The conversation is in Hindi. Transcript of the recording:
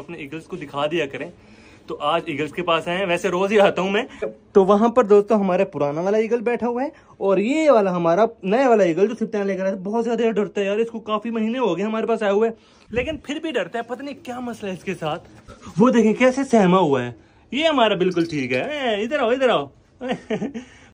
अपने ईगल्स को दिखा दिया करें तो आज ईगल्स के पास आए हैं वैसे रोज ही आता हूँ मैं तो वहां पर दोस्तों हमारा पुराना वाला ईगल बैठा हुआ है और ये वाला हमारा नया वाला ईगल जो सिप्तान लेकर आया बहुत ज्यादा डरता है यार इसको काफी महीने हो गए हमारे पास आए हुए लेकिन फिर भी डरता है पता नहीं क्या मसला है इसके साथ वो देखें कैसे सहमा हुआ है ये हमारा बिल्कुल ठीक है इधर आओ इधर आओ